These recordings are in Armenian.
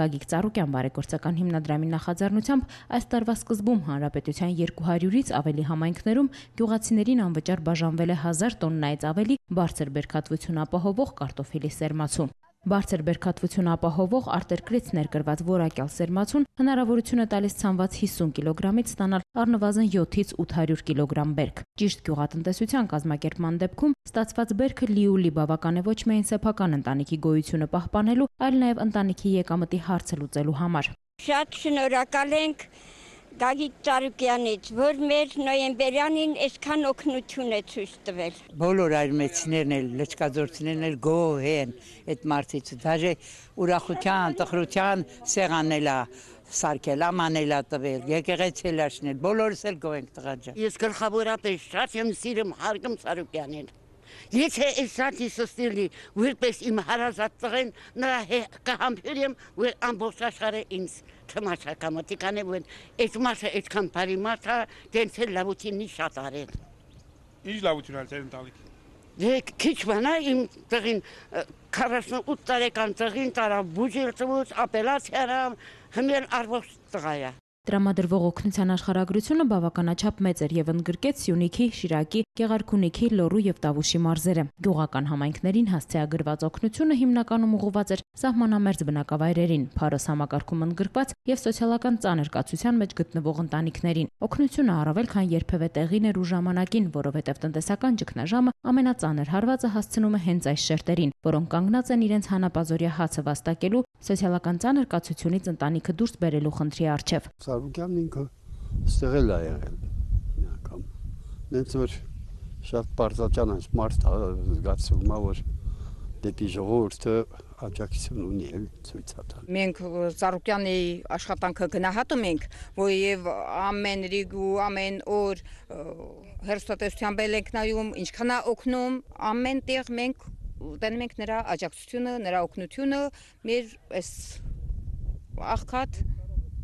Գագիկ Ծառուկյան բարեգործական հիմնադրամի նախաձեռնությամբ այս տարվա սկզբում հանրապետության 200-ից ավելի համայնքներում գյուղացիներին անվճար բաժանվել է 1000 տոննայից ավելի բարձր բերքատվություն ապահովող կարտոֆիլի սերմացու։ Բարձր բերքատվություն ապահովող արտերկրից ներկրված որակյալ սերմացուն հնարավորություն է տալիս ցանված 50 կիլոգրամից ստանալ առնվազն 7-ից 800 կիլոգրամ բերք։ Ճիշտ գյուղատնտեսության կազմակերպման դեպքում ստացված բերքը լիուլի բավական է ոչ միայն սեփական ընտանիքի գոյությունը պահպանելու, այլ նաև ընտանիքի եկամտի հարցը լուծելու համար։ Շատ շնորհակալ ենք Գագիկ Ծառուկյանից, որ մեր նոյեմբերյանին այսքան օգնություն է ցույց տվել։ Բոլոր այլ մեծներն էլ, լճկաձորցներն էլ գոհ են այդ մարտից, դաժե ուրախության, տխրության սեղանելա սարկել, ամանելա տվել, եկեղեցել աշնել, բոլորս էլ գոհ ենք տղաջան։ Ես գլխավորապես շատ եմ սիրում, հարգում Սարուկյանին։ Եթե այս սատի սստիլի որպես իմ հարազատ տղեն նրա կհամբերեմ, որ ամբողջ աշխարհը ինձ թմաշա կամատիկան է, որ այս մասը այդքան բարի մասը դենց էլ լավությունի շատ արել։ Ինչ լավություն արել ձեր ընտանիքը։ Դե քիչ բանա իմ տղին 48 տարեկան տղին տարա բուժել ծուց, ապելացիա համ, հմել արվող տղայա։ Տրամադրվող օգնության աշխարհագրությունը բավականաչափ մեծ էր եւ ընդգրկեց Սյունիքի, Շիրակի, Գեղարքունիքի, Լոռու եւ Տավուշի մարզերը։ Գյուղական համայնքներին հասցեագրված օգնությունը հիմնականում ուղղված էր սահմանամերձ բնակավայրերին, Փարոս համակարգում ընդգրկված եւ սոցիալական ծանր կացության մեջ գտնվող ընտանիքներին։ Օգնությունը առավել քան երբևէ տեղին էր ու ժամանակին, որովհետեւ տնտեսական ճգնաժամը ամենածանր հարվածը հասցնում է հենց այս շերտերին, որոնք կանգնած են իրենց հանապազորյա հացը վաստակելու, սոցիալական ծանր կացությունից ընտանիքը դուրս բերելու խնդրի առջև։ Սարուկյանն ինքը ստեղել է եղել մի անգամ։ Նենց որ շատ բարձաճան այս մարդ զգացվում է որ դեպի ժողովուրդը աջակցություն ունի էլ ցույց տալ։ Մենք Ծառուկյանի աշխատանքը գնահատում ենք, որ եւ ամեն ռիգ ու ամեն օր հերոստատեսությամբ ենք նայում, ինչքան է օգնում, ամեն տեղ մենք տենում ենք նրա աջակցությունը, նրա օգնությունը մեր այս աղքատ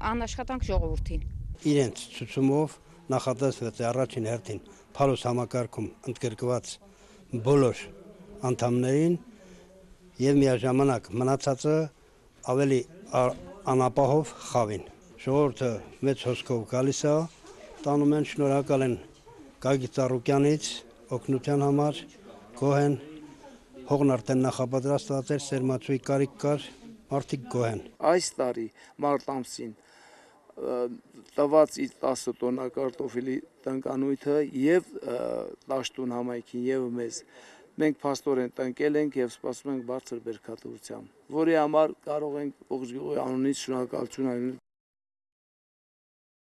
անաշխատանք ժողովրդին։ Իրենց ցուցումով նախատեսված է առաջին հերթին Փարոս համակարգում ընդգրկված բոլոր անդամներին եւ միաժամանակ մնացածը ավելի անապահով խավին։ Ժողովուրդը մեծ հոսքով գալիս է, տանում են շնորհակալ են Գագի Ծառուկյանից օգնության համար, Գոհեն հողն արդեն նախապատրաստված էր, սերմացույի կարիք կար, մարդիկ գոհ են։ Այս տարի մարտ ամսին տված իր 10 տոննա կարտոֆիլի տնկանույթը եւ Տաշտուն համայնքին եւ մեզ մենք փաստորեն տնկել ենք եւ սպասում ենք բարձր բերքատվության, որի համար կարող ենք ողջ գյուղի անունից շնորհակալություն հայտնել